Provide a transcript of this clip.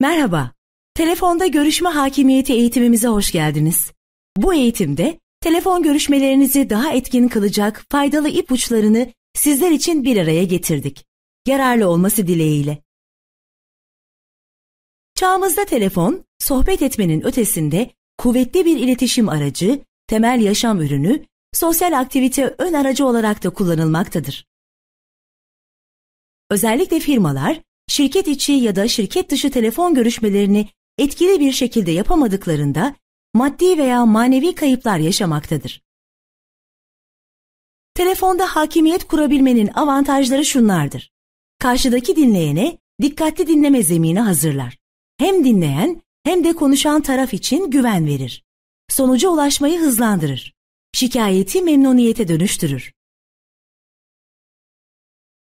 Merhaba, telefonda görüşme hakimiyeti eğitimimize hoş geldiniz. Bu eğitimde telefon görüşmelerinizi daha etkin kılacak faydalı ipuçlarını sizler için bir araya getirdik. Yararlı olması dileğiyle. Çağımızda telefon, sohbet etmenin ötesinde kuvvetli bir iletişim aracı, temel yaşam ürünü, sosyal aktivite ön aracı olarak da kullanılmaktadır. Özellikle firmalar, şirket içi ya da şirket dışı telefon görüşmelerini etkili bir şekilde yapamadıklarında maddi veya manevi kayıplar yaşamaktadır. Telefonda hakimiyet kurabilmenin avantajları şunlardır. Karşıdaki dinleyene dikkatli dinleme zemini hazırlar. Hem dinleyen hem de konuşan taraf için güven verir. Sonuca ulaşmayı hızlandırır. Şikayeti memnuniyete dönüştürür.